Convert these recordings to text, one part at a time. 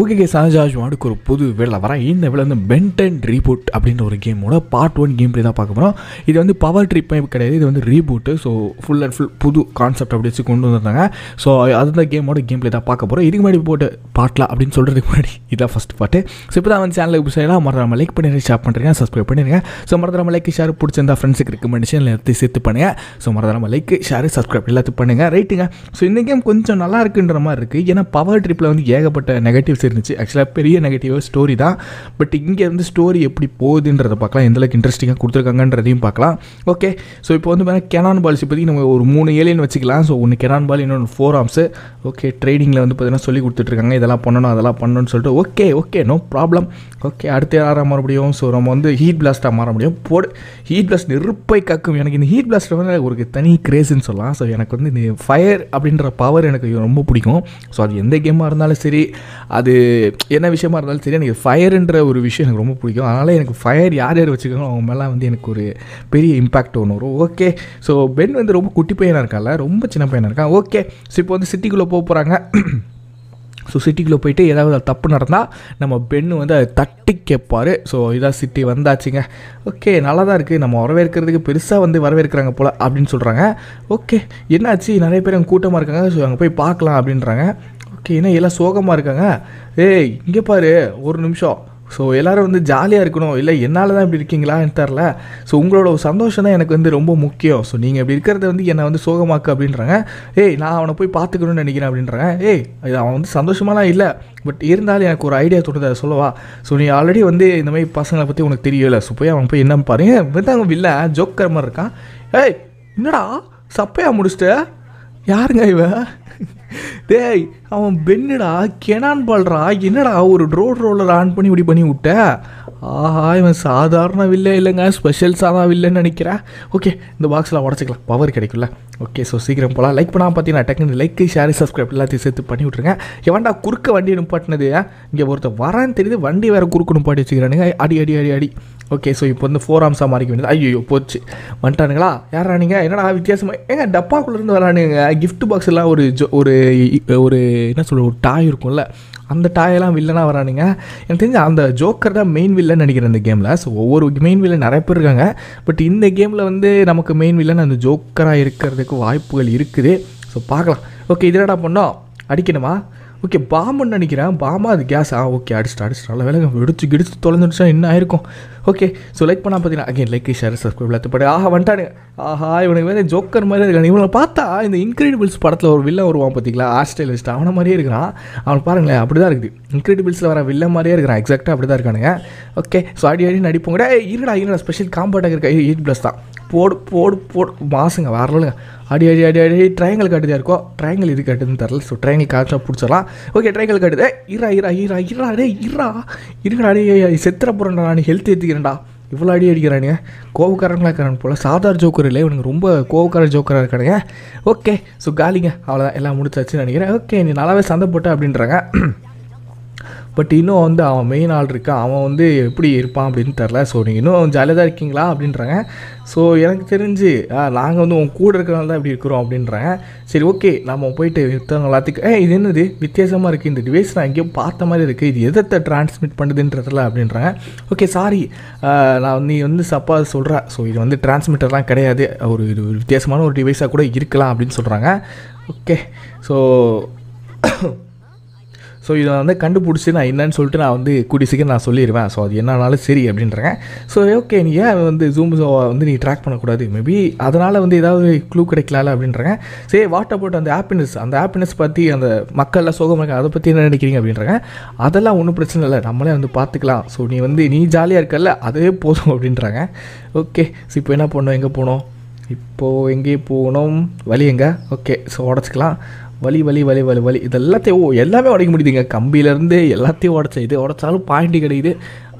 okay K சாஜாஜ் மாடுக்கு ஒரு புது வேலை வர இந்த வேலை வந்து பென்டன் ரீபூட் அப்படின்ற ஒரு கேமோட பார்ட் ஒன் கேம் ப்ளே தான் பார்க்க போகிறோம் இது வந்து பவர் ட்ரிப்பே கிடையாது இது வந்து reboot so full and full புது கான்செப்ட் அப்படி வச்சு கொண்டு வந்திருந்தாங்க ஸோ அந்த கேமோட கேம் ப்ளே தான் பார்க்க போகிறோம் இதுக்கு முன்னாடி போட்டு பாட்டில் அப்படின்னு சொல்கிறதுக்கு முன்னாடி இதான் ஃபஸ்ட் பாட்டு ஸோ இப்போ தான் வந்து சேனலுக்கு புதுசாக மறந்துடாமல் லைக் பண்ணிடுங்க ஷேர் பண்ணுறீங்க சப்ஸ்கிரைப் பண்ணிடுங்க ஸோ மறந்துடாமல் லைக் ஷேர் பிடிச்சிருந்தா ஃப்ரெண்ட்ஸுக்கு ரெக்கமெண்டேஷன் எடுத்து சேர்த்து பண்ணுங்கள் ஸோ மறந்துடாமல் லைக் ஷேர் சப்ஸ்கிரைப் எல்லாத்தையும் பண்ணுங்கள் ரைட்டுங்க ஸோ இந்த கேம் கொஞ்சம் நல்லா இருக்குன்ற மாதிரி இருக்குது ஏன்னா பவர் ட்ரிப்பில் வந்து ஏகப்பட்ட நெகட்டிவ்ஸ் நெகட்டிவ்ஸ் இருந்துச்சு ஆக்சுவலாக பெரிய நெகட்டிவ் ஸ்டோரி தான் பட் இங்கே வந்து ஸ்டோரி எப்படி போகுதுன்றதை பார்க்கலாம் எந்தளவுக்கு இன்ட்ரெஸ்டிங்காக கொடுத்துருக்காங்கன்றதையும் பார்க்கலாம் ஓகே ஸோ இப்போ வந்து பார்த்தீங்கன்னா கெனான் பாலிசி பற்றி நம்ம ஒரு மூணு ஏலியன் வச்சுக்கலாம் ஸோ ஒன்று கெனான் பால் இன்னொன்று ஃபோர் ஆம்ஸு ஓகே ட்ரேடிங்கில் வந்து பார்த்தீங்கன்னா சொல்லி கொடுத்துட்ருக்காங்க இதெல்லாம் பண்ணணும் அதெல்லாம் பண்ணணும்னு சொல்லிட்டு okay okay no problem okay அடுத்த யாராக மாற முடியும் ஸோ நம்ம வந்து ஹீட் பிளாஸ்ட்டாக மாற முடியும் போடு ஹீட் பிளாஸ்ட் நெருப்பை கக்கும் எனக்கு இந்த ஹீட் பிளாஸ்ட் வந்து எனக்கு ஒரு தனி கிரேஸ்ன்னு சொல்லலாம் ஸோ எனக்கு வந்து இந்த ஃபயர் அப்படின்ற பவர் எனக்கு ரொம்ப பிடிக்கும் ஸோ அது எந்த கேமாக இருந்தாலும் சரி அது அது என்ன விஷயமா இருந்தாலும் சரி எனக்கு ஃபயர்ன்ற ஒரு விஷயம் எனக்கு ரொம்ப பிடிக்கும் அதனால் எனக்கு ஃபயர் யார் யார் வச்சுக்கணும் அவங்க மேலே வந்து எனக்கு ஒரு பெரிய இம்பாக்ட் ஒன்று வரும் ஓகே ஸோ பென் வந்து ரொம்ப குட்டி பையனாக இருக்கான்ல ரொம்ப சின்ன பையனாக இருக்கான் ஓகே ஸோ இப்போ வந்து சிட்டிக்குள்ளே போக போகிறாங்க ஸோ சிட்டிக்குள்ளே போயிட்டு ஏதாவது தப்பு நடந்தால் நம்ம பெண்ணு வந்து அதை தட்டி கேட்பார் ஸோ இதாக சிட்டி வந்தாச்சுங்க ஓகே நல்லா தான் இருக்குது நம்ம வரவேற்கிறதுக்கு பெருசாக வந்து வரவேற்கிறாங்க போல் அப்படின்னு சொல்கிறாங்க ஓகே என்னாச்சு நிறைய பேர் அங்கே கூட்டமாக இருக்காங்க ஸோ அங்கே போய் பார்க்கலாம் அப்படின்றாங்க ஓகே ஏன்னா எல்லாம் சோகமாக இருக்காங்க ஏய் இங்கே பாரு ஒரு நிமிஷம் ஸோ எல்லோரும் வந்து ஜாலியாக இருக்கணும் இல்லை என்னால் தான் இப்படி இருக்கீங்களான்னு தெரில ஸோ உங்களோட சந்தோஷம் தான் எனக்கு வந்து ரொம்ப முக்கியம் ஸோ நீங்கள் இப்படி இருக்கிறத வந்து என்னை வந்து சோகமாக்கு அப்படின்றாங்க ஏய் நான் அவனை போய் பார்த்துக்கணும்னு நினைக்கிறேன் அப்படின்றாங்க ஏய் இது அவன் வந்து சந்தோஷமாலாம் இல்லை பட் இருந்தாலும் எனக்கு ஒரு ஐடியா தோணுது அதை சொல்லவா ஸோ நீ ஆல்ரெடி வந்து இந்த மாதிரி பசங்களை பற்றி உனக்கு தெரியல ஸோ போய் அவன் போய் என்ன பாருங்க வந்து அவன் இல்லை ஜோக்கர் மாதிரி இருக்கான் ஏய் என்னடா சப்பையாக முடிச்சுட்டு யாருங்க இவன் டேய் அவன் பெண்ணடா கெனான் பால்றா என்னடா ஒரு ரோட் ரோலர் ஆன் பண்ணி இப்படி பண்ணி விட்ட ஆஹா இவன் சாதாரண வில்லே இல்லைங்க ஸ்பெஷல் சாதா வில்லன்னு நினைக்கிறேன் ஓகே இந்த பாக்ஸில் உடச்சிக்கலாம் பவர் கிடைக்கும்ல ஓகே ஸோ சீக்கிரம் போகலாம் லைக் பண்ணால் பார்த்தீங்கன்னா டக்குனு லைக் ஷேர் சப்ஸ்கிரைப் எல்லாத்தையும் சேர்த்து பண்ணி விட்ருங்க எவன்டா குறுக்க வண்டி நிப்பாட்டினது இங்கே ஒருத்தர் வரான்னு தெரியுது வண்டி வேறு குறுக்கு நிப்பாட்டி வச்சுக்கிறானுங்க அடி அடி அடி அடி ஓகே ஸோ இப்போ வந்து ஃபோர் ஆம்ஸாக மாறிக்க வேண்டியது ஐயோ போச்சு வந்துட்டானுங்களா யாரா என்னடா வித்தியாசமாக ஏங்க டப்பாக்குள்ளேருந்து வரானுங்க கிஃப்ட் பாக்ஸ் எல்லாம் ஒரு ஜோ ஒரு ஒரு என்ன சொல்கிற ஒரு டாய் இருக்கும்ல அந்த டாயெல்லாம் வில்லனாக வரானுங்க எனக்கு தெரிஞ்சு அந்த ஜோக்கர் தான் மெயின் வில்லன் நினைக்கிறேன் இந்த கேமில் ஸோ ஒவ்வொரு மெயின் வில்லன் நிறைய பேர் இருக்காங்க பட் இந்த கேமில் வந்து நமக்கு மெயின் வில்லன் அந்த ஜோக்கராக இருக்கிறதுக்கு வாய்ப்புகள் இருக்குது ஸோ பார்க்கலாம் ஓகே இதனடா பண்ணோம் அடிக்கணுமா ஓகே பாம்புன்னு நினைக்கிறேன் பாம்பா அது கேஸ் ஆ ஓகே அடிச்சுட்டு அடிச்சுட்டு நல்ல வேலை வெடிச்சு கிடிச்சு தொலைஞ்சிடுச்சா என்ன ஆயிருக்கும் ஓகே ஸோ லைக் பண்ணால் பார்த்தீங்கன்னா அகைன் லைக் ஷேர் சப்ஸ்கிரைப் எல்லாத்தையும் பட் ஆஹா வந்துட்டானுங்க ஆஹா இவனுக்கு வேறு ஜோக்கர் மாதிரி இருக்கா இவனை பார்த்தா இந்த இன்க்ரெடிபிள்ஸ் படத்தில் ஒரு வில்ல வருவான் பார்த்தீங்களா ஆர்ட் அவனை மாதிரியே இருக்கிறான் அவன் பாருங்களேன் அப்படி தான் இருக்குது இன்க்ரெடிபிள்ஸில் வர வில்ல மாதிரியே இருக்கிறான் எக்ஸாக்டாக அப்படி தான் இருக்கானுங்க ஓகே ஸோ அடி அடி நடிப்போங்க இருடா இருடா ஸ்பெஷல் காம்பாட்டாக இருக்கா எயிட் ப்ளஸ் தான் போடு போடு போடு மாசுங்க வரலுங்க அடி அடி அடி அடி ட்ரையங்கல் கட்டுதே இருக்கோ ட்ரையங்கல் இது காட்டுதுன்னு தெரில ஸோ ட்ரையங்கல் காட்டா பிடிச்சிடலாம் ஓகே ட்ரையங்கல் காட்டுது இரா இரா இரா இரா அடே இரா இருக்கடா அடி செத்துற போகிறேன்டா நான் ஹெல்த் ஏற்றிக்கிறேன்டா இவ்வளோ அடி அடிக்கிறானுங்க கோவக்காரங்களாக இருக்கிறான் போல் சாதார் ஜோக்கர் இல்லை இவனுக்கு ரொம்ப கோவக்கார ஜோக்கராக இருக்கானுங்க ஓகே ஸோ காலிங்க அவ்வளோதான் எல்லாம் முடிச்சாச்சுன்னு நினைக்கிறேன் ஓகே நீ நல்லாவே சந்தை போட்ட அப்படின்றாங்க பட் இன்னும் வந்து அவன் மெயின் ஆள் இருக்கான் அவன் வந்து எப்படி இருப்பான் அப்படின்னு தெரில ஸோ நீங்கள் இன்னும் ஜாலியாக தான் இருக்கீங்களா அப்படின்றாங்க ஸோ எனக்கு தெரிஞ்சு நாங்கள் வந்து உன் கூட இருக்கிறனால தான் இப்படி இருக்கிறோம் அப்படின்றாங்க சரி ஓகே நம்ம போயிட்டு இருக்கிறவங்க எல்லாத்துக்கும் ஏ இது என்னது வித்தியாசமாக இருக்குது இந்த டிவைஸ் நான் எங்கேயும் பார்த்த மாதிரி இருக்குது இது எதை டிரான்ஸ்மிட் பண்ணுதுன்றதில்ல அப்படின்றாங்க ஓகே சாரி நான் நீ வந்து சப்பா சொல்கிறேன் ஸோ இது வந்து டிரான்ஸ்மிட்டர்லாம் கிடையாது ஒரு இது வித்தியாசமான ஒரு டிவைஸாக கூட இருக்கலாம் அப்படின்னு சொல்கிறாங்க ஓகே ஸோ ஸோ இதை வந்து கண்டுபிடிச்சி நான் என்னன்னு சொல்லிட்டு நான் வந்து கூடி சீக்கிரம் நான் சொல்லிடுவேன் ஸோ அது என்னன்னாலும் சரி அப்படின்றேன் ஸோ ஓகே நீ ஏன் வந்து ஜூம் வந்து நீ ட்ராக் பண்ணக்கூடாது மேபி அதனால் வந்து ஏதாவது க்ளூ கிடைக்கலாம்ல அப்படின்றேன் சரி வாட் அபவுட் அந்த ஹாப்பினஸ் அந்த ஹாப்பினஸ் பற்றி அந்த மக்கள்லாம் சோகம் அதை பற்றி என்ன நினைக்கிறீங்க அப்படின்றாங்க அதெல்லாம் ஒன்றும் பிரச்சனை இல்லை நம்மளே வந்து பார்த்துக்கலாம் ஸோ நீ வந்து நீ ஜாலியாக இருக்கல அதே போதும் அப்படின்றாங்க ஓகே ஸோ இப்போ என்ன பண்ணோம் எங்கே போனோம் இப்போது எங்கேயே போகணும் வழி எங்கே ஓகே ஸோ உடச்சிக்கலாம் வலி வலி வலி வலி வலி இது எல்லாத்தையும் ஓ எல்லாமே உடைக்க முடியுதுங்க கம்பியிலேருந்து எல்லாத்தையும் உடச்சேன் இது உடச்சாலும் பாயிண்ட் கிடைக்குது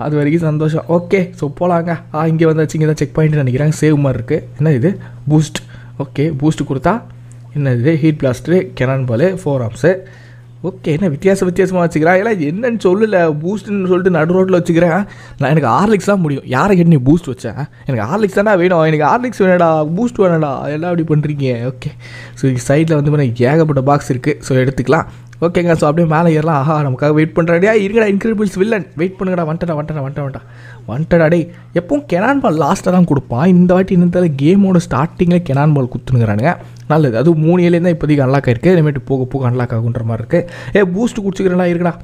அது வரைக்கும் சந்தோஷம் ஓகே ஸோ போகலாங்க ஆ இங்கே வந்தாச்சு இங்கே தான் செக் பாயிண்ட் நினைக்கிறாங்க சேவ் மாதிரி இருக்குது என்ன இது பூஸ்ட் ஓகே பூஸ்ட் கொடுத்தா என்னது heat blaster cannon ball four arms okay என்ன வித்தியாச வித்தியாசமாக வச்சுக்கிறேன் எல்லாம் என்னன்னு சொல்லல பூஸ்ட்னு சொல்லிட்டு நடு ரோட்டில் வச்சுக்கிறேன் நான் எனக்கு ஆர்லிக்ஸ் தான் முடியும் யாரை கேட்டு நீ பூஸ்ட் வச்சேன் எனக்கு ஆர்லிக்ஸ் தானே வேணும் எனக்கு ஆர்லிக்ஸ் வேணடா பூஸ்ட் வேணடா எல்லாம் அப்படி பண்ணுறீங்க ஓகே ஸோ இங்கே சைடில் வந்து ஏகப்பட்ட பாக்ஸ் இருக்குது ஸோ எடுத்துக்கலாம் ஓகேங்க ஸோ அப்படியே மேலே ஏறலாம் ஆஹா நமக்காக வெயிட் பண்ணுறாடியா இருக்கடா இன்க்ரிபிள்ஸ் வில்லன் வெயிட் பண்ணுங்கடா வண்டடா வண்டடா வந்துட்டா வந்துட்டா வந்துட்டடா டே எப்பவும் கெனான் பால் லாஸ்ட்டாக தான் கொடுப்பான் இந்த வாட்டி இந்த கேமோட ஸ்டார்டிங்கில் கெனான் பால் குத்துனுங்கிறானுங்க நல்லது அதுவும் மூணு தான் இப்போதைக்கு அன்லாக் ஆயிருக்கு இனிமேட்டு போக போக அன்லாக் ஆகுன்ற மாதிரி இருக்குது ஏ பூஸ்ட் குடிச்சிக்கிறேன்னா இருக்குடா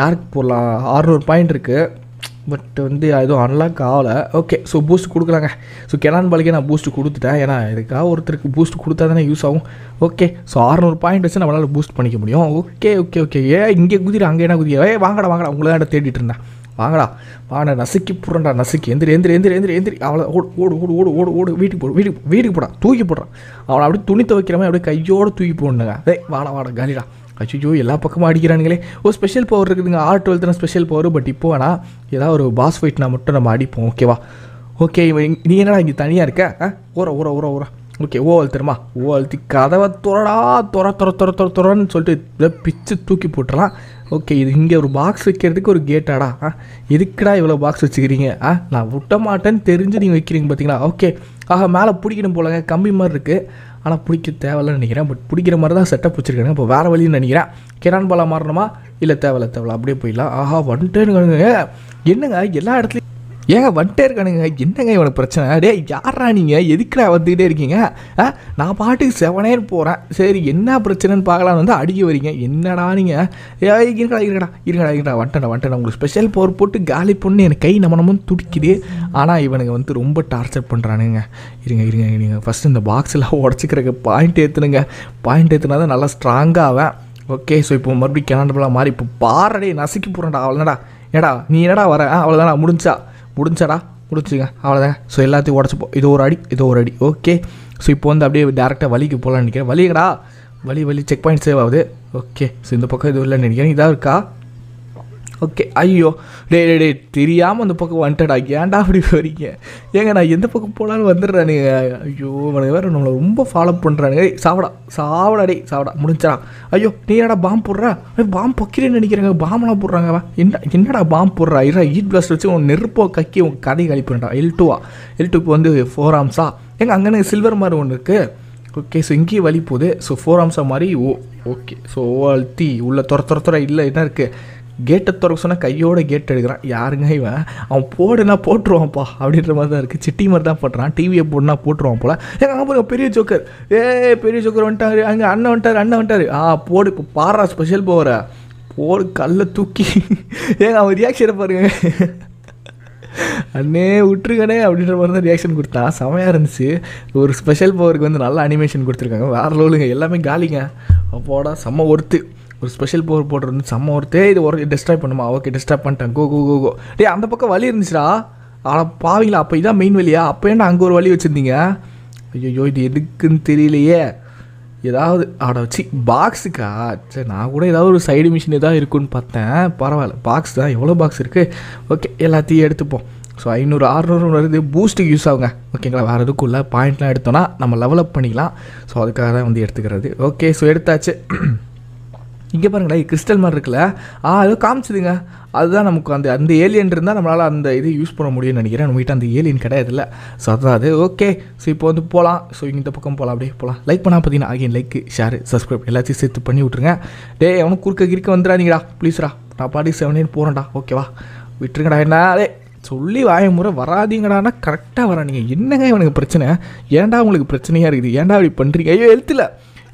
யாருக்கு போடலாம் அறுநூறு பாயிண்ட் இருக்குது பட் வந்து எதுவும் அன்லாக் ஆகலை ஓகே ஸோ பூஸ்ட் கொடுக்குறாங்க ஸோ கெனான் பாலிக்கே நான் பூஸ்ட் கொடுத்துட்டேன் ஏன்னா இதுக்காக ஒருத்தருக்கு பூஸ்ட் கொடுத்தா தானே யூஸ் ஆகும் ஓகே ஸோ அறுநூறு பாயிண்ட் வச்சு நம்மளால் பூஸ்ட் பண்ணிக்க முடியும் ஓகே ஓகே ஓகே ஏ இங்கே குதிரை அங்கே என்ன குதிரை ஏ வாங்கடா வாங்கடா உங்களை தான் தேடிட்டு இருந்தேன் வாங்கடா வாங்க நசுக்கி புறண்டா நசுக்கி எந்திரி எந்திரி எந்திரி எந்திரி எந்திரி அவளை ஓடு ஓடு ஓடு ஓடு ஓடு ஓடு வீட்டுக்கு போடு வீட்டுக்கு வீட்டுக்கு போடா தூக்கி போடுறான் அவளை அப்படியே துணி துவைக்கிறமே அப்படியே கையோடு தூக்கி போடணுங்க அதே வாடா வாடா காலிடா அச்சுச்சோ எல்லா பக்கமும் அடிக்கிறானுங்களே ஓ ஸ்பெஷல் பவர் இருக்குதுங்க ஆர் டுவெல்த்னா ஸ்பெஷல் பவர் பட் இப்போ வேணா ஏதாவது ஒரு பாஸ் ஃபைட்னா மட்டும் நம்ம அடிப்போம் ஓகேவா ஓகே நீ என்னடா இங்கே தனியாக இருக்க ஆ ஊற ஊற ஊற ஊற ஓகே ஓ அழுத்துருமா ஓ அழுத்தி கதவை துறடா துற துற துற துற துறன்னு சொல்லிட்டு இதை பிச்சு தூக்கி போட்டுடலாம் ஓகே இது இங்கே ஒரு பாக்ஸ் வைக்கிறதுக்கு ஒரு கேட்டாடா ஆ எதுக்குடா இவ்வளோ பாக்ஸ் வச்சுக்கிறீங்க ஆ நான் விட்ட மாட்டேன்னு தெரிஞ்சு நீங்கள் வைக்கிறீங்க பார்த்தீங்களா ஓகே ஆக மேலே பிடிக்கணும் போலங்க கம்மி மாதிரி இருக்குது ஆனால் பிடிக்க தேவையில்லைன்னு நினைக்கிறேன் பட் பிடிக்கிற மாதிரி தான் செட்டப் வச்சுருக்கேன் இப்போ வேறு வழின்னு நினைக்கிறேன் கிரான் பாலா மாறணுமா இல்லை தேவையில்ல தேவையில்ல அப்படியே போயிடலாம் ஆஹா வந்துட்டேன்னு என்னங்க எல்லா இடத்துலையும் ஏங்க வந்துட்டே இருக்கானுங்க என்னங்க இவனுக்கு பிரச்சனை டே யாரா நீங்க எதுக்குடா வந்துக்கிட்டே இருக்கீங்க நான் பாட்டுக்கு செவனே போகிறேன் சரி என்ன பிரச்சனைன்னு பார்க்கலான்னு வந்து அடிக்க வரீங்க என்னடா நீங்கள் ஏ இருக்கடா இருக்கடா இருக்கடா இருக்கடா வண்டடா வண்டடா உங்களுக்கு ஸ்பெஷல் பவர் போட்டு காலி பொண்ணு எனக்கு கை நமனமும் துடிக்குது ஆனால் இவனுங்க வந்து ரொம்ப டார்ச்சர் பண்ணுறானுங்க இருங்க இருங்க இருங்க ஃபஸ்ட்டு இந்த பாக்ஸில் உடச்சிக்கிறக்கு பாயிண்ட் ஏற்றுனுங்க பாயிண்ட் ஏற்றுனா தான் நல்லா ஸ்ட்ராங்காக ஓகே ஸோ இப்போ மறுபடியும் கிளண்டபுளாக மாறி இப்போ பாரடே நசுக்கி போகிறேன்டா அவ்வளோடா ஏடா நீ என்னடா வர அவ்வளோதானா முடிஞ்சா முடிஞ்சடா முடிச்சுங்க அவ்வளோதாங்க ஸோ எல்லாத்தையும் உடச்சிப்போம் இது ஒரு அடி இது ஒரு அடி ஓகே ஸோ இப்போ வந்து அப்படியே டேரெக்டாக வலிக்கு போகலான்னு நினைக்கிறேன் வலிக்கடா வலி வலி செக் பாயிண்ட் சேவ் ஆகுது ஓகே ஸோ இந்த பக்கம் எதுவும் இல்லைன்னு நினைக்கிறேன் இதாக இருக்கா ஓகே ஐயோ டே டே டே தெரியாமல் அந்த பக்கம் ஆகி ஏன்டா அப்படி வரீங்க ஏங்க நான் எந்த பக்கம் போனாலும் வந்துடுறானுங்க ஐயோ உனக்கு வேறு நம்மளை ரொம்ப ஃபாலோ பண்ணுறானுங்க ஏய் சாப்பிடா சாப்பிடா டே சாப்பிடா முடிஞ்சா ஐயோ நீ என்னடா பாம்பு போடுறா ஐயோ பாம்பு பக்கிறேன்னு நினைக்கிறாங்க பாம்பெலாம் போடுறாங்க என்ன என்னடா பாம்பு போடுறா இரா ஈட் பிளாஸ்ட் வச்சு உன் நெருப்போ கக்கி உன் கதை கழிப்புறா எல் டூவா எல் டூக்கு வந்து ஃபோர் ஆம்ஸா ஏங்க அங்கே சில்வர் மாதிரி ஒன்று இருக்குது ஓகே ஸோ இங்கேயே வழி போகுது ஸோ ஃபோர் ஆம்ஸா மாதிரி ஓ ஓகே ஸோ ஓ உள்ள துர துர துற இல்லை என்ன இருக்குது கேட்டை திறக்க சொன்னால் கையோட கேட் எடுக்கிறான் யாருங்க இவன் அவன் போடுனா போட்டுருவான்ப்பா அப்படின்ற மாதிரி தான் இருக்குது சிட்டி மாதிரி தான் போட்டுறான் டிவியை போடுனா போட்டுருவான் போல ஏங்க பெரிய ஜோக்கர் ஏ பெரிய ஜோக்கர் வந்துட்டாரு அங்கே அண்ணன் வந்துட்டார் அண்ணன் வந்துட்டாரு ஆ போடு இப்போ பாரா ஸ்பெஷல் போகிற போடு கல்லை தூக்கி ஏங்க அவன் ரியாக்ஷனை பாருங்க அண்ணே விட்டுருக்கனே அப்படின்ற மாதிரி தான் ரியாக்ஷன் கொடுத்தான் செமையாக இருந்துச்சு ஒரு ஸ்பெஷல் பவருக்கு வந்து நல்ல அனிமேஷன் கொடுத்துருக்காங்க வேறு லோலுங்க எல்லாமே காலிங்க அப்போடா செம்ம ஒருத்து ஒரு ஸ்பெஷல் பவர் போட்டுருந்து செம்ம ஒருத்தே இது ஒரு டிஸ்டர்ப் பண்ணுமா ஓகே டிஸ்டர்ப் பண்ணிட்டேன் கோ கோ கோ டே அந்த பக்கம் வழி இருந்துச்சுடா ஆனால் பாவீங்களா அப்போ இதான் மெயின் வழியா அப்போ என்ன அங்கே ஒரு வழி வச்சுருந்தீங்க ஐயோ இது எதுக்குன்னு தெரியலையே ஏதாவது ஆட வச்சு பாக்ஸுக்கா சரி நான் கூட ஏதாவது ஒரு சைடு மிஷின் ஏதாவது இருக்குன்னு பார்த்தேன் பரவாயில்ல பாக்ஸ் தான் எவ்வளோ பாக்ஸ் இருக்குது ஓகே எல்லாத்தையும் எடுத்துப்போம் ஸோ ஐநூறு ஆறுநூறு வருது பூஸ்ட்டுக்கு யூஸ் ஆகுங்க ஓகேங்களா வேறு இல்லை பாயிண்ட்லாம் எடுத்தோன்னா நம்ம லெவலப் பண்ணிக்கலாம் ஸோ அதுக்காக தான் வந்து எடுத்துக்கிறது ஓகே ஸோ எடுத்தாச்சு இங்கே பாருங்களேன் கிறிஸ்டல் மாதிரி இருக்குல்ல ஆ அதோ காமிச்சுதுங்க அதுதான் நமக்கு அந்த அந்த ஏலியன் இருந்தால் நம்மளால் அந்த இது யூஸ் பண்ண முடியும்னு நினைக்கிறேன் வீட்டை அந்த ஏலியன் கிடையாது இல்லை ஸோ அதான் அது ஓகே ஸோ இப்போ வந்து போகலாம் ஸோ இந்த பக்கம் போகலாம் அப்படியே போகலாம் லைக் பண்ணால் பார்த்தீங்கன்னா ஆகிய லைக் ஷேர் சப்ஸ்கிரைப் எல்லாத்தையும் சேர்த்து பண்ணி விட்ருங்க டே அவனுக்கு குறுக்க கிறுக்க வந்துடாதீங்கடா ப்ளீஸ்டா நான் பாடி செவனேன்னு போகிறேன்டா ஓகேவா விட்டுருங்கடா என்ன அதே சொல்லி வாய முறை வராதிங்கடானா கரெக்டாக வரா நீங்கள் என்னங்க இவனுக்கு பிரச்சனை ஏன்டா உங்களுக்கு பிரச்சனையாக இருக்குது ஏன்டா அப்படி பண்ணுறீங்க ஐயோ எழுத்துல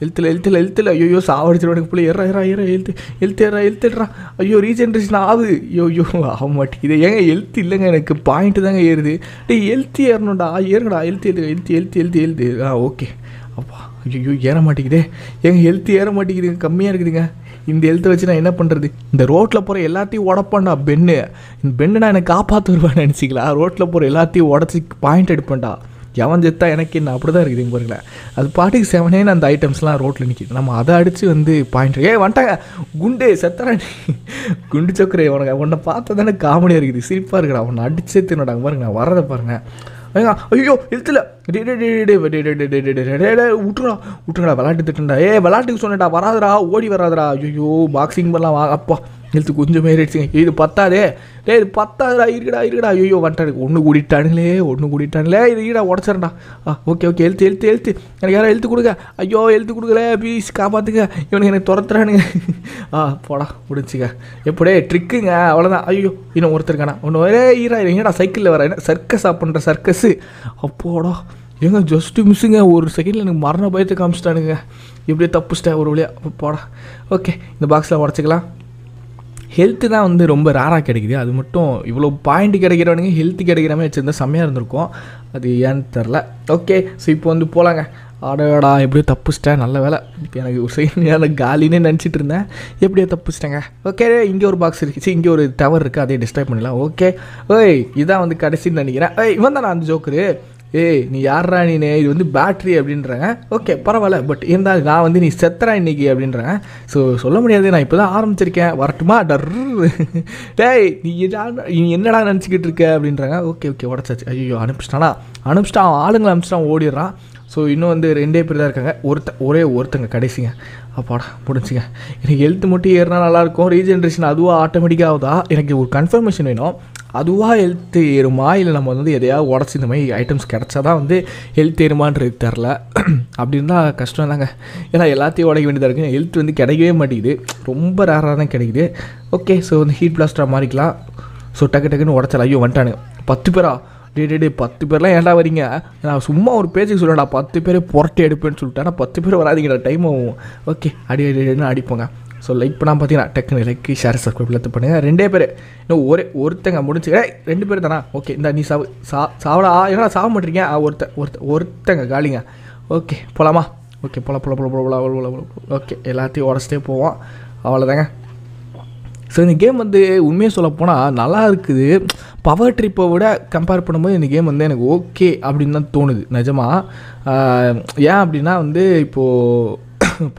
எழுத்துல எழுத்துல எழுத்துல ஐயோ சாவடிச்சிடும் எனக்கு பிள்ளை ஏறா ஏறா ஏறா எழுத்து எழுத்துறா எழுத்துடுறா ஐயோ ரீஜென்ரேஷன் ஆகுது ஐயோ ஐயோ ஆக மாட்டேங்குது ஏங்க எழுத்து இல்லைங்க எனக்கு பாயிண்ட்டு தாங்க ஏறுது டே எழுத்து ஏறணும்டா ஏறுங்கடா எழுத்து எழுத்து எழுத்து எழுத்து எழுத்து எழுத்து ஆ ஓகே அப்பா ஐயோ ஏற மாட்டேங்குதே ஏங்க ஹெல்த்து ஏற மாட்டேங்குதுங்க கம்மியாக இருக்குதுங்க இந்த ஹெல்த்தை வச்சு நான் என்ன பண்ணுறது இந்த ரோட்டில் போகிற எல்லாத்தையும் உடப்பேன்டா பெண்ணு இந்த பெண்ணு நான் என்னை காப்பாற்ற வருவேன் நினச்சிக்கலாம் ரோட்டில் போகிற எல்லாத்தையும் உடச்சி பாயிண்ட் எடுப்பேன்டா எவன் செத்தா எனக்கு என்ன அப்படி தான் இருக்குது பாருங்களேன் அது பாட்டுக்கு செவனேன்னு அந்த ஐட்டம்ஸ்லாம் ரோட்டில் நிற்கிது நம்ம அதை அடித்து வந்து பாயிண்ட் ஏ வந்துட்டாங்க குண்டு செத்தரா குண்டு சக்கரை உனக்கு உன்னை பார்த்தா தானே காமெடியாக இருக்குது சிரிப்பாக இருக்கிறா உன்னை அடிச்சே தின்னுடாங்க பாருங்க நான் வர்றதை பாருங்கள் ஐயோ எழுத்துல விட்டுறா விட்டுறா விளாட்டு திட்டண்டா ஏ விளாட்டுக்கு சொன்னடா வராதரா ஓடி வராதரா ஐயோ பாக்ஸிங் பண்ணலாம் வா அப்பா ஹெல்த்து கொஞ்சம் ஆயிடுச்சுங்க இது பத்தாதே டே இது பத்தாதுடா இருக்குடா இருக்குடா ஐயோ வந்துட்டானுக்கு ஒன்று கூட்டிட்டானுங்களே ஒன்று கூட்டிட்டானுலே இது ஈடா உடச்சிடண்டா ஆ ஓகே ஓகே எழுத்து எழுத்து எழுத்து எனக்கு யாரும் எழுத்து கொடுங்க ஐயோ எழுத்து கொடுக்கல ப்ளீஸ் காப்பாற்றுங்க இவனுக்கு எனக்கு துரத்துறானுங்க ஆ போடா முடிச்சுங்க எப்படியே ட்ரிக்குங்க அவ்வளோதான் ஐயோ இன்னும் ஒருத்தருக்கானா ஒன்று ஒரே ஈரா எங்கடா சைக்கிளில் வர என்ன சர்க்கஸ் பண்ணுற சர்க்கஸ்ஸு அப்போடா ஏங்க ஜஸ்ட்டு மிஸ்ஸுங்க ஒரு செகண்டில் எனக்கு மரண பயத்தை காமிச்சிட்டானுங்க இப்படியே தப்புச்சிட்டேன் ஒரு வழியாக போடா ஓகே இந்த பாக்ஸில் உடச்சிக்கலாம் ஹெல்த்து தான் வந்து ரொம்ப ரேராக கிடைக்குது அது மட்டும் இவ்வளோ பாயிண்ட் கிடைக்கிறவனுங்க ஹெல்த் கிடைக்கிற மாதிரி வச்சுருந்தா செம்மையாக இருந்திருக்கும் அது ஏன்னு தெரில ஓகே ஸோ இப்போ வந்து போகலாங்க ஆடாடா எப்படியோ தப்புச்சிட்டேன் நல்ல வேலை இப்போ எனக்கு ஒரு சைடு காலினே நினச்சிட்டு இருந்தேன் எப்படியோ தப்புச்சிட்டேங்க ஓகே இங்கே ஒரு பாக்ஸ் இருக்குது இங்கே ஒரு டவர் இருக்குது அதே டிஸ்டர்ப் பண்ணிடலாம் ஓகே ஓய் இதான் வந்து கடைசின்னு நினைக்கிறேன் ஏய் இவன் தான் நான் அந்த ஜோக்கரு ஏய் நீ யாரா நீனே இது வந்து பேட்ரி அப்படின்றாங்க ஓகே பரவாயில்ல பட் இருந்தாலும் நான் வந்து நீ செத்துறா இன்னைக்கு அப்படின்றாங்க ஸோ சொல்ல முடியாது நான் இப்போ தான் ஆரம்பிச்சிருக்கேன் வரட்டுமா டர் டேய் நீ என்னடா நீ என்னடா நினச்சிக்கிட்டு இருக்க அப்படின்றாங்க ஓகே ஓகே உடச்சாச்சு ஐயோ அனுப்பிச்சிட்டானா அனுப்பிச்சிட்டான் அவன் ஆளுங்களை அனுப்பிச்சிட்டான் ஓடிடுறான் ஸோ இன்னும் வந்து ரெண்டே பேர் தான் இருக்காங்க ஒருத்த ஒரே ஒருத்தங்க கடைசிங்க அப்பாடா முடிஞ்சுங்க எனக்கு ஹெல்த் மட்டும் ஏறினா நல்லாயிருக்கும் ரீஜென்ரேஷன் அதுவாக ஆட்டோமேட்டிக்காக ஆகுதா எனக்கு ஒரு கன்ஃபர்மேஷன் வேணும் அதுவாக ஹெல்த் ஏறுமா இல்லை நம்ம வந்து எதையாவது உடச்சி இந்த மாதிரி ஐட்டம்ஸ் கிடச்சா தான் வந்து ஹெல்த் ஏறுமான்றது தெரில அப்படின்னா கஷ்டம் தாங்க ஏன்னா எல்லாத்தையும் உடைக்க வேண்டியதாக இருக்குது ஹெல்த் வந்து கிடைக்கவே மாட்டேங்குது ரொம்ப ரேராக தான் கிடைக்குது ஓகே ஸோ வந்து ஹீட் பிளாஸ்டராக மாறிக்கலாம் ஸோ டக்கு டக்குன்னு உடச்சல ஐயோ வந்துட்டானுங்க பத்து பேரா டே டே டே பத்து பேர்லாம் ஏன்டா வரீங்க நான் சும்மா ஒரு பேச்சுக்கு சொல்லுவேன் பத்து பேர் புரட்டி எடுப்பேன்னு சொல்லிட்டேன் ஆனால் பத்து பேர் வராதிங்கடா டைம் ஆகும் ஓகே அடி அடி அடிப்போங்க ஸோ லைக் பண்ணால் பார்த்தீங்கன்னா டக்குனு லைக் ஷேர் சப்ஸ்கிரைப் எல்லாத்து பண்ணுங்கள் ரெண்டே பேர் இன்னும் ஒரே ஒருத்தங்க முடிச்சு ரெண்டு பேர் தானா ஓகே இந்த நீ சாவு சா சாவலா ஏன்னா சாவ மாட்டீங்க ஒருத்த ஒருத்த ஒருத்தங்க காலிங்க ஓகே போகலாமா ஓகே போல போல போல போல அவ்வளோ அவ்வளோ ஓகே எல்லாத்தையும் உடச்சிட்டே போவோம் அவ்வளோதாங்க ஸோ இந்த கேம் வந்து உண்மையாக சொல்ல போனால் நல்லா இருக்குது பவர் ட்ரிப்பை விட கம்பேர் பண்ணும்போது இந்த கேம் வந்து எனக்கு ஓகே அப்படின்னு தான் தோணுது நிஜமாக ஏன் அப்படின்னா வந்து இப்போது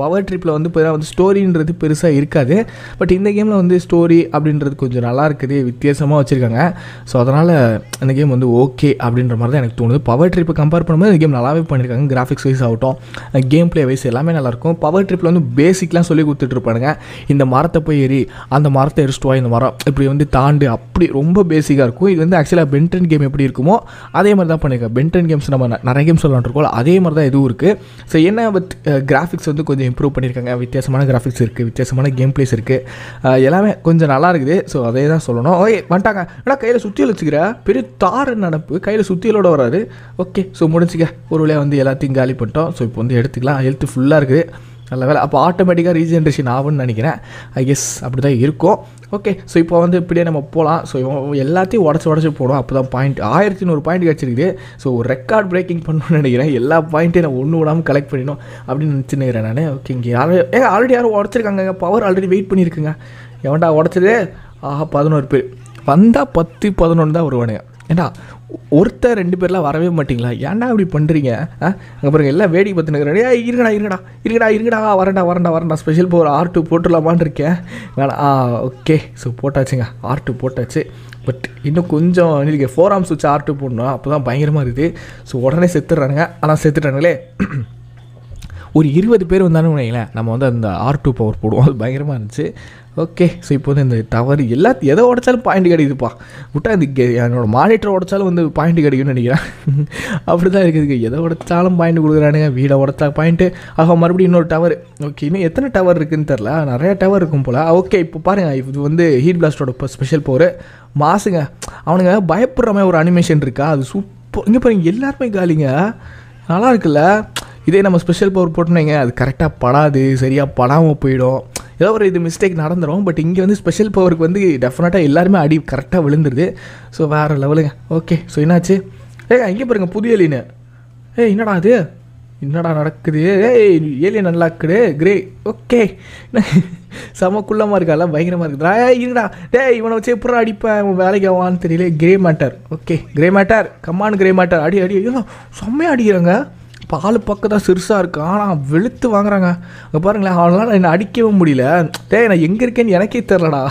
பவர் ட்ரிப்பில் வந்து பார்த்தீங்கன்னா வந்து ஸ்டோரின்றது பெருசாக இருக்காது பட் இந்த கேமில் வந்து ஸ்டோரி அப்படின்றது கொஞ்சம் நல்லா இருக்குது வித்தியாசமாக வச்சுருக்காங்க ஸோ அதனால் இந்த கேம் வந்து ஓகே அப்படின்ற மாதிரி தான் எனக்கு தோணுது பவர் ட்ரிப்பை கம்பேர் பண்ணும்போது இந்த கேம் நல்லாவே பண்ணியிருக்காங்க கிராஃபிக்ஸ் வைஸ் ஆகட்டும் கேம் பிளே வைஸ் எல்லாமே நல்லாயிருக்கும் பவர் ட்ரிப்பில் வந்து பேசிக்லாம் சொல்லி கொடுத்துட்ருப்பானுங்க இந்த மரத்தை போய் ஏறி அந்த மரத்தை எரிச்சிட்டு இந்த மரம் இப்படி வந்து தாண்டு அப்படி ரொம்ப பேசிக்காக இருக்கும் இது வந்து ஆக்சுவலாக பென்டன் கேம் எப்படி இருக்குமோ அதே மாதிரி தான் பண்ணியிருக்கேன் பென்டன் கேம்ஸ் நம்ம நிறைய கேம் சொல்லலான் இருக்கோம் அதே மாதிரி தான் இதுவும் இருக்குது ஸோ என்ன பட் கிராஃபிக்ஸ் uh, வந்து வந்து கொஞ்சம் இம்ப்ரூவ் பண்ணியிருக்காங்க வித்தியாசமான கிராஃபிக்ஸ் இருக்குது வித்தியாசமான கேம் பிளேஸ் இருக்குது எல்லாமே கொஞ்சம் நல்லா இருக்குது ஸோ அதே தான் சொல்லணும் ஓகே வந்துட்டாங்க ஆனால் கையில் சுற்றியில் வச்சுக்கிற பெரிய தார் நடப்பு கையில் சுத்தியலோட வராரு ஓகே ஸோ முடிஞ்சிக்க ஒரு வழியாக வந்து எல்லாத்தையும் காலி பண்ணிட்டோம் ஸோ இப்போ வந்து எடுத்துக்கலாம் ஹெல்த்து ஃபுல்லாக இருக்குது நல்ல வேலை அப்போ ஆட்டோமேட்டிக்காக ரீஜென்ரேஷன் ஆகும்னு நினைக்கிறேன் ஐ கெஸ் அப்படி தான் இருக்கும் ஓகே ஸோ இப்போ வந்து இப்படியே நம்ம போகலாம் ஸோ எல்லாத்தையும் உடச்சி உடச்சி போடும் அப்போ தான் பாயிண்ட் ஆயிரத்தி நூறு பாயிண்ட் கிடச்சிருக்குது ஸோ ஒரு ரெக்கார்ட் பிரேக்கிங் பண்ணணும்னு நினைக்கிறேன் எல்லா பாயிண்ட்டையும் நான் ஒன்று விடாமல் கலெக்ட் பண்ணிடணும் அப்படின்னு நினச்சினுக்கிறேன் நான் ஓகே இங்கே ஆல்ரெடி ஏ ஆல்ரெடி யாரும் உடச்சிருக்காங்க பவர் ஆல்ரெடி வெயிட் பண்ணியிருக்குங்க எவன்டா உடச்சது ஆஹா பதினோரு பேர் வந்தால் பத்து பதினொன்று தான் வருவானுங்க ஏன்னா ஒருத்தர் ரெண்டு பேர்லாம் வரவே மாட்டிங்களா ஏன்டா இப்படி பண்ணுறீங்க அங்கே பாருங்க எல்லாம் வேடிக்கை பார்த்துன்னு ஏ இருக்கடா இருக்கடா இருக்கடா இருக்கடா வரண்டா வரண்டா வரண்டா ஸ்பெஷல் இப்போ ஒரு ஆர் டூ போட்டுடலாமான்னு இருக்கேன் வேணாம் ஆ ஓகே ஸோ போட்டாச்சுங்க ஆர் டூ போட்டாச்சு பட் இன்னும் கொஞ்சம் இருக்கு ஃபோர் ஆம்ஸ் வச்சு ஆர் டூ போடணும் அப்போ தான் பயங்கரமாக இருக்குது ஸோ உடனே செத்துடுறானுங்க ஆனால் செத்துட்டானுங்களே ஒரு இருபது பேர் வந்தாலும் வைங்களேன் நம்ம வந்து அந்த ஆர் டூ பவர் போடுவோம் அது பயங்கரமாக இருந்துச்சு ஓகே ஸோ இப்போ வந்து இந்த டவர் எல்லாத்தையும் எதை உடச்சாலும் பாயிண்ட் கிடைக்குதுப்பா விட்டா இந்த என்னோடய மானிட்டர் உடச்சாலும் வந்து பாயிண்ட் கிடைக்கும்னு நினைக்கிறேன் அப்படி தான் இருக்குது எதை உடச்சாலும் பாயிண்ட் கொடுக்குறானுங்க வீடை உடச்சா பாயிண்ட்டு ஆக மறுபடியும் இன்னொரு டவர் ஓகே இன்னும் எத்தனை டவர் இருக்குதுன்னு தெரில நிறையா டவர் இருக்கும் போல் ஓகே இப்போ பாருங்கள் இது வந்து ஹீட் பிளாஸ்டோட ஸ்பெஷல் போர் மாசுங்க அவனுங்க பயப்படுற மாதிரி ஒரு அனிமேஷன் இருக்கா அது சூப்பர் இங்கே பாருங்க எல்லாருமே காலிங்க நல்லா இருக்குல்ல இதே நம்ம ஸ்பெஷல் பவர் போட்டோம்னு அது கரெக்டாக படாது சரியாக படாமல் போயிடும் ஏதோ ஒரு இது மிஸ்டேக் நடந்துடும் பட் இங்கே வந்து ஸ்பெஷல் பவருக்கு வந்து டெஃபினட்டாக எல்லாருமே அடி கரெக்டாக விழுந்துருது ஸோ வேறு லெவலுங்க ஓகே ஸோ என்னாச்சு ஏ இங்கே பாருங்கள் புது எலின்னு ஏ என்னடா அது என்னடா நடக்குது ஏய் ஏலியன் இருக்குது கிரே ஓகே செம குள்ளமாக இருக்கா எல்லாம் பயங்கரமாக இருக்குதுடா ஏ இருடா டே இவனை வச்சு எப்படி அடிப்பேன் வேலைக்கு ஆவான்னு தெரியல grey matter okay grey matter come on grey matter அடி அடி ஐயோ செம்மையாக அடிக்கிறாங்க பால் பக்கம் தான் சிறுசாக இருக்கு ஆனால் வெளுத்து வாங்குறாங்க அங்கே பாருங்களேன் அவனால் என்னை அடிக்கவே முடியல டே நான் எங்கே இருக்கேன்னு எனக்கே தெரிலடா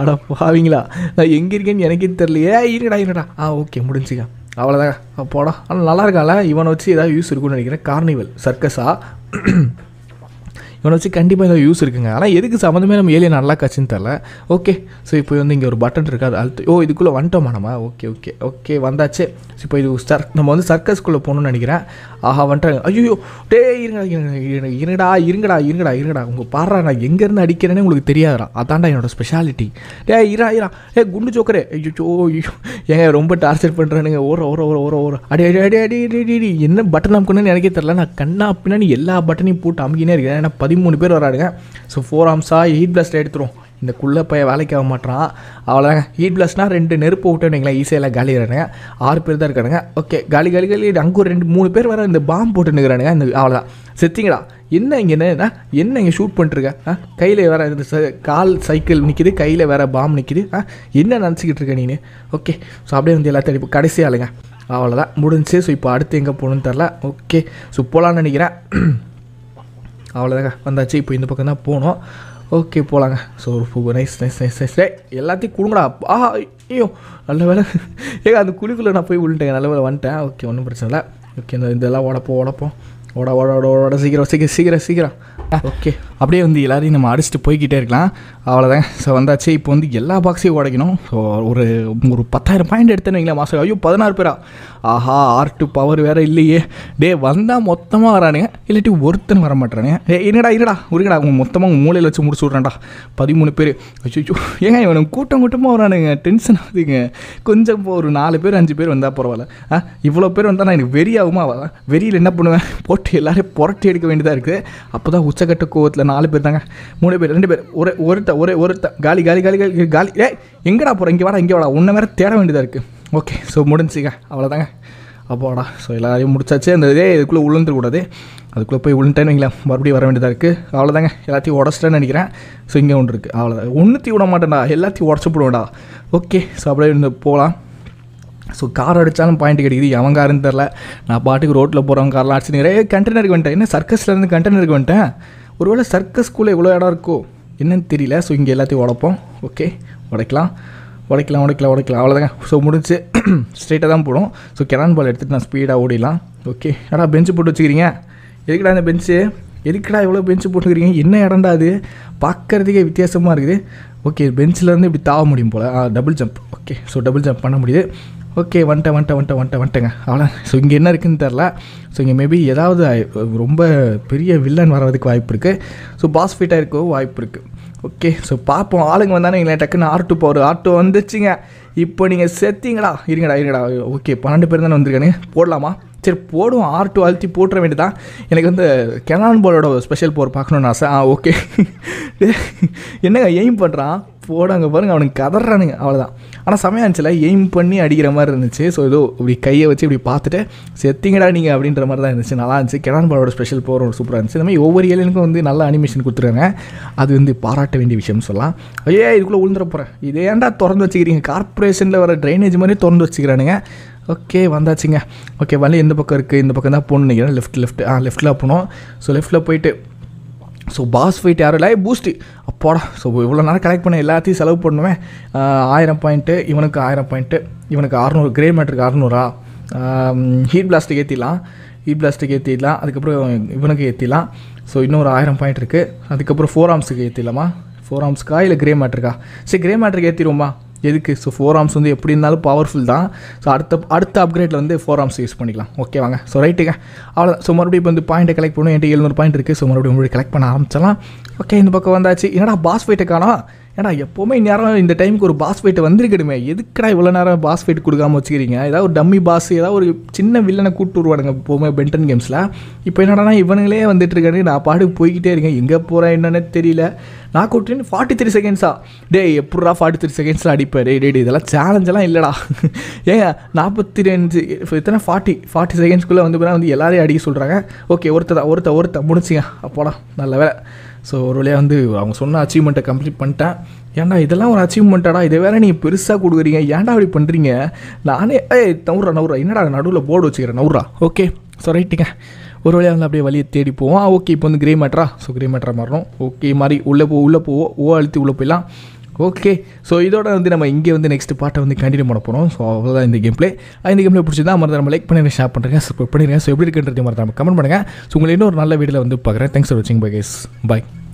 அடா பாவீங்களா நான் எங்கே இருக்கேன்னு எனக்கே தெரில ஏ இருடா இருடா ஆ ஓகே முடிஞ்சுங்க அவ்வளோதான் போடா ஆனால் நல்லா இருக்கான்ல இவனை வச்சு ஏதாவது யூஸ் இருக்குன்னு நினைக்கிறேன் கார்னிவல் சர்க்கஸா இவனை வச்சு கண்டிப்பாக ஏதோ யூஸ் இருக்குங்க ஆனால் எதுக்கு சம்மந்தமே நம்ம ஏலியன் நல்லா காட்சின்னு தெரில ஓகே ஸோ இப்போ வந்து இங்கே ஒரு பட்டன் இருக்காது அழுத்து ஓ இதுக்குள்ளே வந்துட்டோமா நம்ம ஓகே ஓகே ஓகே வந்தாச்சு இப்போ இது சர் நம்ம வந்து சர்க்கஸ்குள்ளே போகணும்னு நினைக்கிறேன் ஆஹா வந்துட்டாங்க ஐயோ டே இருங்க இருங்கடா இருங்கடா இருங்கடா இருங்கடா உங்கள் பாடுறா நான் எங்கேருந்து அடிக்கிறேன்னு உங்களுக்கு தெரியாதுடா அதான்டா என்னோட ஸ்பெஷாலிட்டி டே இரா இரா ஏ குண்டு சோக்கரே ஐயோ ஐயோ ஏங்க ரொம்ப டார்ச்சர் பண்ணுறானுங்க ஓர ஓர ஓர ஓர ஓர அடி அடி அடி அடி அடி என்ன பட்டன் அமுக்கணும்னு எனக்கே தெரில நான் கண்ணா பின்னாடி எல்லா பட்டனையும் போட்டு அமுக்கினே இருக்கேன் ஏன்னா பதிவு பதிமூணு பேர் வராடுங்க ஸோ ஃபோர் ஆம்ஸாக ஹீட் பிளாஸ்ட் எடுத்துரும் இந்த குள்ளே பைய வேலைக்கு ஆக மாட்டான் அவ்வளோதாங்க ஹீட் பிளஸ்னால் ரெண்டு நெருப்பு விட்டோன்னீங்களா ஈஸியாக காலிடுறானுங்க ஆறு பேர் தான் இருக்கானுங்க ஓகே காலி காலி காலி அங்கே ஒரு ரெண்டு மூணு பேர் வர இந்த பாம்பு போட்டு நிற்கிறானுங்க இந்த அவ்வளோதான் செத்திங்களா என்ன இங்கே என்ன என்ன இங்கே ஷூட் பண்ணிட்டுருக்க கையில் வேறு இந்த கால் சைக்கிள் நிற்கிது கையில் வேறு பாம்பு நிற்கிது ஆ என்ன நினச்சிக்கிட்டு இருக்க நீ ஓகே ஸோ அப்படியே வந்து எல்லாத்தையும் இப்போ ஆளுங்க அவ்வளோதான் முடிஞ்சு ஸோ இப்போ அடுத்து எங்கே போகணுன்னு தெரில ஓகே ஸோ போகலான்னு நினைக்கிறேன் அவ்வளோதாங்க வந்தாச்சு இப்போ இந்த பக்கம் தான் போனோம் ஓகே போகலாங்க ஸோ ஒரு nice nice nice nice day எல்லாத்தையும் கொடுங்கடா ஆ ஐயோ நல்ல வேலை ஏங்க அந்த குழிக்குள்ளே நான் போய் விழுட்டேங்க நல்ல வேலை வந்துட்டேன் ஓகே ஒன்றும் பிரச்சனை இல்லை ஓகே இந்த இதெல்லாம் உடப்போம் உடப்போம் உட உட உட ஓட சீக்கிரம் சீக்கிரம் சீக்கிரம் சீக்கிரம் ஓகே அப்படியே வந்து எல்லாரையும் நம்ம அடிச்சுட்டு போய்கிட்டே இருக்கலாம் அவ்வளோதான் ஸோ வந்தாச்சு இப்போ வந்து எல்லா பாக்ஸையும் உடைக்கணும் ஸோ ஒரு ஒரு பத்தாயிரம் பாயிண்ட் எடுத்தேன்னு வைங்களேன் மாதம் ஐயோ பதினாறு பேரா ஆஹா ஆர்ட்டு பவர் வேறு இல்லையே டே வந்தால் மொத்தமாக வரானுங்க இல்லாட்டி ஒருத்தன் வர மாட்டானுங்க ஏ என்னடா இருடா உருங்கடா உங்கள் மொத்தமாக மூலையில் வச்சு முடிச்சு விட்றேன்டா பதிமூணு பேர் ஐயோ ஏங்க இவனுக்கு கூட்டம் கூட்டமாக வரானுங்க டென்ஷன் ஆகுதுங்க கொஞ்சம் ஒரு நாலு பேர் அஞ்சு பேர் வந்தால் பரவாயில்ல ஆ இவ்வளோ பேர் வந்தால் நான் எனக்கு வெறியாகுமா வெறியில் என்ன பண்ணுவேன் போட்டு எல்லோரும் புரட்டி எடுக்க வேண்டியதாக இருக்குது அப்போ தான் உச்சக்கட்ட கோவத்தில் நாலு பேர் தாங்க மூணு பேர் ரெண்டு பேர் ஒரே ஒருத்த ஒரே ஒருத்த காலி காலி காலி காலி காலி ஏ எங்கடா போகிறோம் இங்கே வாடா இங்கே வாடா ஒன்றை வேறு தேட வேண்டியதாக இருக்குது ஓகே ஸோ முடிஞ்சுங்க அவ்வளோதாங்க அப்போடா ஸோ எல்லாரையும் முடிச்சாச்சு அந்த இதே இதுக்குள்ளே உளுந்துடக்கூடாது அதுக்குள்ளே போய் உளுந்துட்டேன்னு வைங்களேன் மறுபடியும் வர வேண்டியதாக இருக்குது அவ்வளோதாங்க எல்லாத்தையும் உடச்சிட்டேன் நினைக்கிறேன் ஸோ இங்கே ஒன்று இருக்குது அவ்வளோதான் ஒன்றுத்தையும் விட மாட்டேன்டா எல்லாத்தையும் உடச்சி போடுவேன்டா ஓகே ஸோ அப்படியே போகலாம் ஸோ கார் அடித்தாலும் பாயிண்ட் கிடைக்குது எவன் காருன்னு தெரில நான் பாட்டுக்கு ரோட்டில் போகிறவங்க கார்லாம் அடிச்சு நிறைய கண்டெய்னருக்கு வந்துட்டேன் என்ன சர்க்கஸ்லேருந்து கண்டெய்னருக்கு வந்துட்டேன் ஒருவேளை சர்க்கஸ்குள்ளே இவ்வளோ இடம் இருக்கோ என்னன்னு தெரியல ஸோ இங்கே எல்லாத்தையும் உடப்போம் ஓகே உடைக்கலாம் உடைக்கலாம் உடைக்கலாம் உடைக்கலாம் அவ்வளோதாங்க ஸோ முடிஞ்சு ஸ்ட்ரெயிட்டாக தான் போடும் ஸோ கெரான் பால் எடுத்துகிட்டு நான் ஸ்பீடாக ஓடிடலாம் ஓகே ஆனால் பெஞ்சு போட்டு வச்சுக்கிறீங்க எதுக்குடா அந்த பெஞ்சு எதுக்குடா இவ்வளோ பெஞ்சு போட்டுக்கிறீங்க என்ன இடம்டா அது பார்க்குறதுக்கே வித்தியாசமாக இருக்குது ஓகே பெஞ்சிலேருந்து இப்படி தாவ முடியும் போல் double jump okay so double jump பண்ண முடியுது ஓகே வந்துட்டேன் வந்துட்டேன் வந்துட்டேன் வந்துட்டேன் வந்துட்டேங்க அவ்வளோ ஸோ இங்கே என்ன இருக்குதுன்னு தெரில ஸோ இங்கே மேபி ஏதாவது ரொம்ப பெரிய வில்லன் வர்றதுக்கு வாய்ப்பு இருக்குது ஸோ பாஸ் ஃபிட்டாக இருக்கவும் வாய்ப்பு இருக்குது ஓகே ஸோ பார்ப்போம் ஆளுங்க வந்தானே எங்களை டக்குன்னு ஆர்ட்டு போகிற ஆட்டோ வந்துச்சுங்க இப்போ நீங்கள் செத்தீங்களா இருங்கடா இருங்கடா ஓகே பன்னெண்டு பேர் தானே வந்திருக்கானு போடலாமா சரி போடுவோம் ஆர் டூ அழுத்தி போட்டுற வேண்டியதான் எனக்கு வந்து கெனான் போலோட ஸ்பெஷல் போர் பார்க்கணுன்னு ஆசை ஆ ஓகே என்னங்க எய்ம் பண்ணுறான் போடாங்க பாருங்க அவனுக்கு கதறானுங்க அவ்வளோதான் ஆனால் சமயம் ஆச்சுல எய்ம் பண்ணி அடிக்கிற மாதிரி இருந்துச்சு ஸோ ஏதோ இப்படி கையை வச்சு இப்படி பார்த்துட்டு செத்திங்கடா நீங்கள் அப்படின்ற மாதிரி தான் இருந்துச்சு நல்லா இருந்துச்சு கெனான் படோட ஸ்பெஷல் போகிற ஒரு சூப்பராக இருந்துச்சு இந்த மாதிரி ஒவ்வொரு ஏழனுக்கும் வந்து நல்ல அனிமேஷன் கொடுத்துருக்காங்க அது வந்து பாராட்ட வேண்டிய விஷயம்னு சொல்லலாம் ஐயா இதுக்குள்ளே உழுந்துற போகிறேன் இதே ஏன்டா திறந்து வச்சுக்கிறீங்க கார்பரேஷனில் வர ட்ரைனேஜ் மாதிரி திறந்து வச்சுக்கிறானுங்க ஓகே வந்தாச்சுங்க ஓகே வழி எந்த பக்கம் இருக்குது இந்த பக்கம் தான் போகணுன்னு நினைக்கிறேன் லெஃப்ட் லெஃப்ட் ஆ லெஃப்ட்டில் போனோம் ஸோ லெஃப்ட்டில் போயிட்டு ஸோ பாஸ் ஃபைட் யாரும் இல்லை பூஸ்ட்டு அப்போடா ஸோ இவ்வளோ நேரம் கலெக்ட் பண்ண எல்லாத்தையும் செலவு பண்ணுவேன் ஆயிரம் பாயிண்ட்டு இவனுக்கு ஆயிரம் பாயிண்ட்டு இவனுக்கு அறநூறு கிரே மேட்ருக்கு அறநூறா ஹீட் பிளாஸ்டிக் ஏற்றிடலாம் ஹீட் பிளாஸ்டிக் ஏற்றிடலாம் அதுக்கப்புறம் இவனுக்கு ஏற்றிடலாம் ஸோ இன்னொரு ஆயிரம் பாயிண்ட் இருக்குது அதுக்கப்புறம் ஃபோர் ஆம்ஸுக்கு ஏற்றிடலாமா ஃபோர் ஆம்ஸ்க்கா இல்லை கிரே மேட்ருக்கா சரி கிரே மேட்ருக்கு ஏற்றிடுவோமா எதுக்கு ஸோ ஃபோர் ஆர்ம்ஸ் வந்து எப்படி இருந்தாலும் பவர்ஃபுல் தான் ஸோ அடுத்த அடுத்த அப்கிரேட்டில் வந்து ஃபோர் ஆம்ஸ் யூஸ் பண்ணிக்கலாம் ஓகே வாங்க ஸோ ரைட்டுங்க அவ்வளோ ஸோ மறுபடியும் இப்போ வந்து பாயிண்ட்டை கலெக்ட் பண்ணணும் என்கிட்ட எழுநூறு பாயிண்ட் இருக்குது ஸோ மறுபடியும் உங்களுக்கு கலெக்ட் பண்ண ஆரம்பிச்சலாம் ஓகே இந்த பக்கம் வந்தாச்சு என்னடா பாஸ் ஃபைட்டை காணும் ஏன்னா எப்போவுமே நேரம் இந்த டைமுக்கு ஒரு பாஸ் ஃபைட்டு வந்துருக்கணுமே எதுக்கடா இவ்வளோ நேரம் பாஸ் ஃபைட் கொடுக்காம வச்சுக்கிறீங்க ஏதாவது ஒரு டம்மி பாஸ் ஏதாவது ஒரு சின்ன வில்லனை கூட்டு வருவானுங்க எப்போவுமே பென்டன் கேம்ஸில் இப்போ என்னடா இவனுங்களே வந்துட்டு இருக்காரு நான் பாட்டுக்கு போய்கிட்டே இருக்கேன் எங்கே போகிறேன் என்னன்னு தெரியல நாக் அவுட்லேருந்து ஃபார்ட்டி த்ரீ செகண்ட்ஸா டே எப்படா ஃபார்ட்டி த்ரீ செகண்ட்ஸில் அடிப்பார் டே டே இதெல்லாம் சேலஞ்செல்லாம் இல்லைடா ஏங்க நாற்பத்தி ரெண்டு இத்தனை ஃபார்ட்டி ஃபார்ட்டி செகண்ட்ஸ்குள்ளே வந்து வந்து எல்லாரையும் அடிக்க சொல்கிறாங்க ஓகே ஒருத்தர் ஒருத்த ஒருத்த முடிச்சிங்க அப்போடா நல்ல வேலை ஸோ ஒரு வழியாக வந்து அவங்க சொன்ன அச்சீவ்மெண்ட்டை கம்ப்ளீட் பண்ணிட்டேன் ஏன்டா இதெல்லாம் ஒரு அச்சீவ்மெண்ட்டாடா இதை வேறு நீங்கள் பெருசாக கொடுக்குறீங்க ஏன்டா அப்படி பண்ணுறீங்க நானே ஏ நவுரா நவுரா என்னடா நடுவில் போர்டு வச்சுக்கிறேன் நவுரா ஓகே ஸோ ரைட்டுங்க ஒரு வழியாக வந்து அப்படியே வழியை தேடி போவோம் ஓகே இப்போ வந்து கிரே மேட்ரா ஸோ கிரே மேட்ரா மாறணும் ஓகே மாதிரி உள்ளே போ உள்ளே போவோம் ஓ அழுத்தி உள்ளே போயிடலாம் ஓகே ஸோ இதோட வந்து நம்ம இங்கே வந்து நெக்ஸ்ட் பாட்டை வந்து கண்டினியூ பண்ண போகிறோம் ஸோ அவ்வளோதான் இந்த கேம் ப்ளே இந்த கேம் பிடிச்சிருந்தா மறந்து நம்ம லைக் பண்ணி ஷேர் பண்ணுறேன் சப்போர்ட் பண்ணிடுறேன் ஸோ எப்படி இருக்குன்றது மறந்து கமெண்ட் பண்ணுங்கள் ஸோ உங்களை இன்னொரு நல்ல வீடியோவில் வந்து பார்க்குறேன் தேங்க்ஸ் ஃபார் வாட்சிங் பை கேஸ் பாய்